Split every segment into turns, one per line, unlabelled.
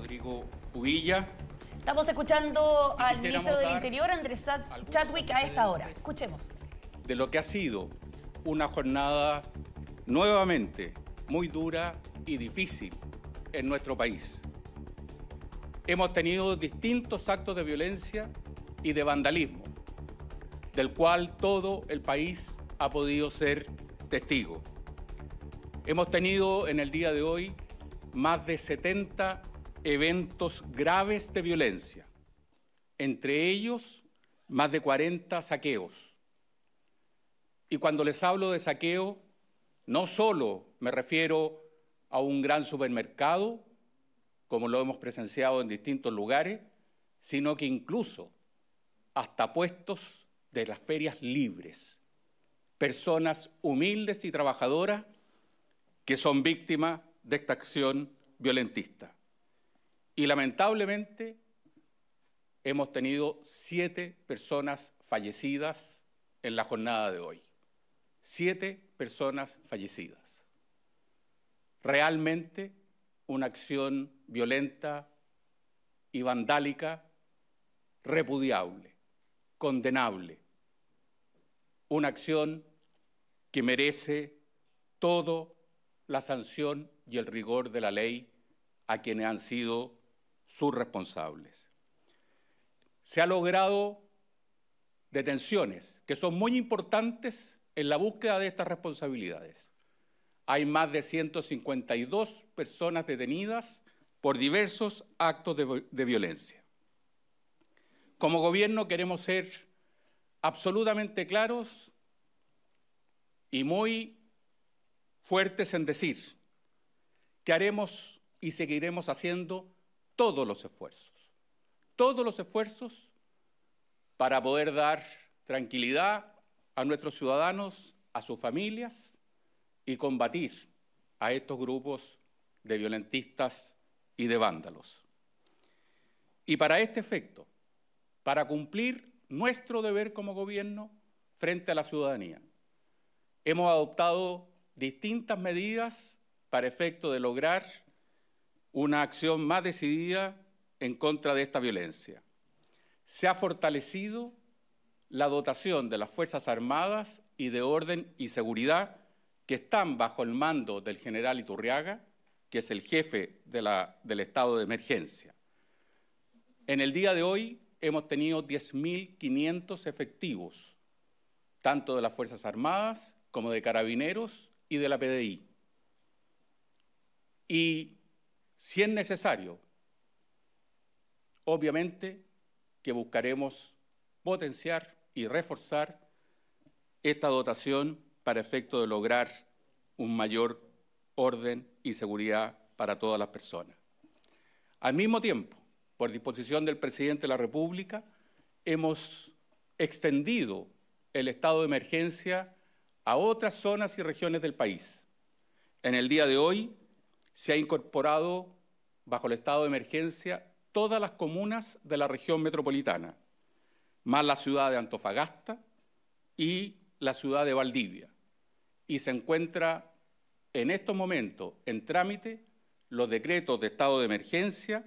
Rodrigo Huilla. Estamos escuchando al ministro del Interior, Andrés Chadwick, a esta hora. Escuchemos. De lo que ha sido una jornada nuevamente muy dura y difícil en nuestro país. Hemos tenido distintos actos de violencia y de vandalismo, del cual todo el país ha podido ser testigo. Hemos tenido en el día de hoy más de 70 eventos graves de violencia, entre ellos más de 40 saqueos. Y cuando les hablo de saqueo, no solo me refiero a un gran supermercado, como lo hemos presenciado en distintos lugares, sino que incluso hasta puestos de las ferias libres. Personas humildes y trabajadoras que son víctimas de esta acción violentista. Y lamentablemente hemos tenido siete personas fallecidas en la jornada de hoy. Siete personas fallecidas. Realmente una acción violenta y vandálica repudiable, condenable. Una acción que merece toda la sanción y el rigor de la ley a quienes han sido sus responsables. Se ha logrado detenciones que son muy importantes en la búsqueda de estas responsabilidades. Hay más de 152 personas detenidas por diversos actos de, de violencia. Como gobierno queremos ser absolutamente claros y muy fuertes en decir que haremos y seguiremos haciendo todos los esfuerzos, todos los esfuerzos para poder dar tranquilidad a nuestros ciudadanos, a sus familias y combatir a estos grupos de violentistas y de vándalos. Y para este efecto, para cumplir nuestro deber como gobierno frente a la ciudadanía, hemos adoptado distintas medidas para efecto de lograr una acción más decidida en contra de esta violencia. Se ha fortalecido la dotación de las Fuerzas Armadas y de Orden y Seguridad que están bajo el mando del general Iturriaga, que es el jefe del estado de emergencia. En el día de hoy hemos tenido 10.500 efectivos, tanto de las Fuerzas Armadas como de Carabineros y de la PDI. Y si es necesario, obviamente que buscaremos potenciar y reforzar esta dotación para efecto de lograr un mayor orden y seguridad para todas las personas. Al mismo tiempo, por disposición del presidente de la República, hemos extendido el estado de emergencia a otras zonas y regiones del país. En el día de hoy se ha incorporado bajo el estado de emergencia todas las comunas de la región metropolitana, más la ciudad de Antofagasta y la ciudad de Valdivia. Y se encuentra en estos momentos en trámite los decretos de estado de emergencia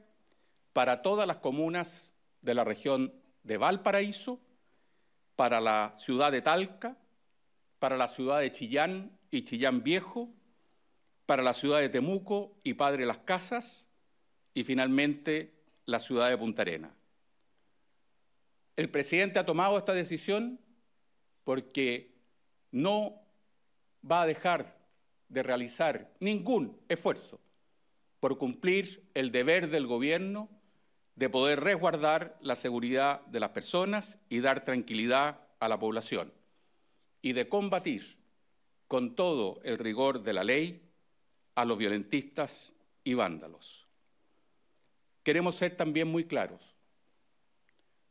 para todas las comunas de la región de Valparaíso, para la ciudad de Talca, para la ciudad de Chillán y Chillán Viejo, para la ciudad de Temuco y Padre Las Casas, y finalmente la ciudad de Punta Arena. El presidente ha tomado esta decisión porque no va a dejar de realizar ningún esfuerzo por cumplir el deber del gobierno de poder resguardar la seguridad de las personas y dar tranquilidad a la población y de combatir con todo el rigor de la ley a los violentistas y vándalos. Queremos ser también muy claros.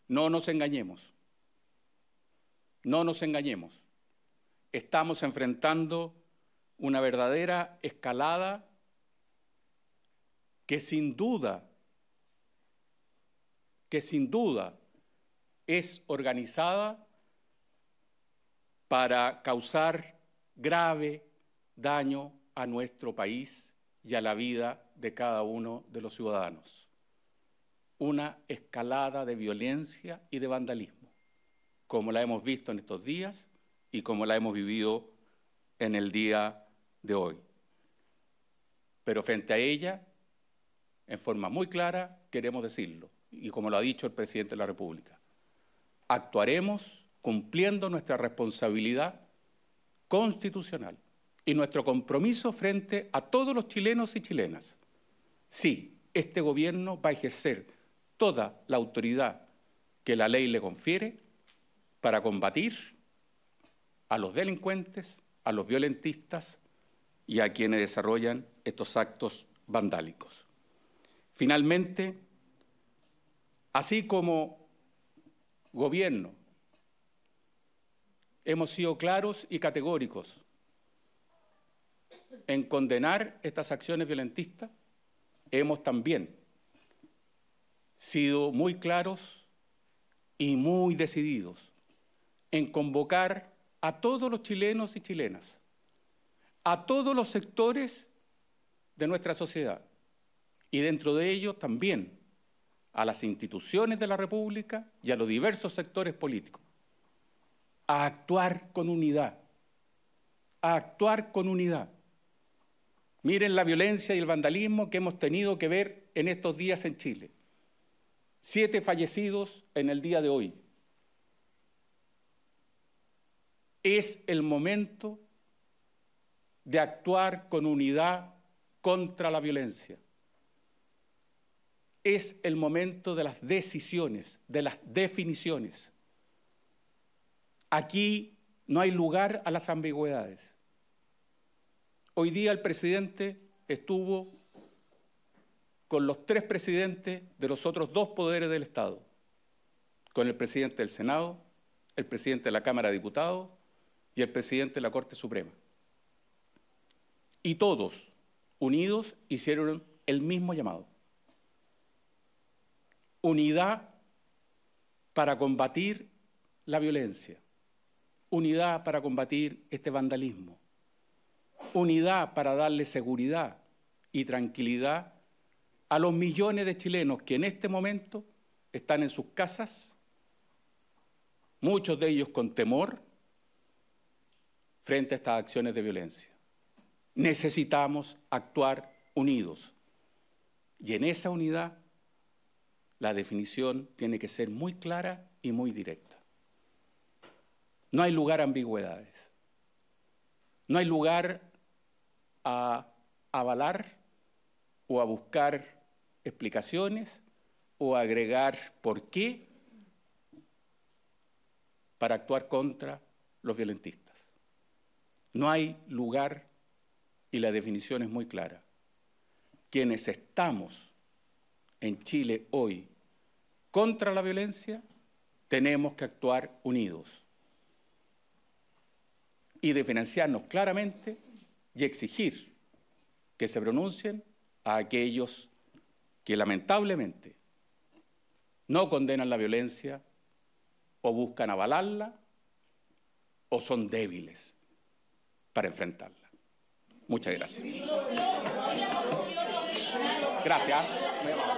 No nos engañemos. No nos engañemos. Estamos enfrentando una verdadera escalada que sin duda, que sin duda es organizada para causar grave daño a nuestro país y a la vida de cada uno de los ciudadanos. Una escalada de violencia y de vandalismo, como la hemos visto en estos días y como la hemos vivido en el día de hoy. Pero frente a ella, en forma muy clara, queremos decirlo, y como lo ha dicho el presidente de la República, actuaremos cumpliendo nuestra responsabilidad constitucional y nuestro compromiso frente a todos los chilenos y chilenas. Sí, este gobierno va a ejercer toda la autoridad que la ley le confiere para combatir a los delincuentes, a los violentistas y a quienes desarrollan estos actos vandálicos. Finalmente, así como gobierno, hemos sido claros y categóricos en condenar estas acciones violentistas, hemos también sido muy claros y muy decididos en convocar a todos los chilenos y chilenas, a todos los sectores de nuestra sociedad y dentro de ellos también a las instituciones de la República y a los diversos sectores políticos, a actuar con unidad, a actuar con unidad Miren la violencia y el vandalismo que hemos tenido que ver en estos días en Chile. Siete fallecidos en el día de hoy. Es el momento de actuar con unidad contra la violencia. Es el momento de las decisiones, de las definiciones. Aquí no hay lugar a las ambigüedades. Hoy día el presidente estuvo con los tres presidentes de los otros dos poderes del Estado, con el presidente del Senado, el presidente de la Cámara de Diputados y el presidente de la Corte Suprema. Y todos, unidos, hicieron el mismo llamado. Unidad para combatir la violencia, unidad para combatir este vandalismo, unidad para darle seguridad y tranquilidad a los millones de chilenos que en este momento están en sus casas, muchos de ellos con temor frente a estas acciones de violencia. Necesitamos actuar unidos. Y en esa unidad la definición tiene que ser muy clara y muy directa. No hay lugar a ambigüedades. No hay lugar a avalar o a buscar explicaciones o a agregar por qué para actuar contra los violentistas. No hay lugar y la definición es muy clara. Quienes estamos en Chile hoy contra la violencia, tenemos que actuar unidos y diferenciarnos claramente y exigir que se pronuncien a aquellos que lamentablemente no condenan la violencia o buscan avalarla o son débiles para enfrentarla. Muchas gracias. Gracias.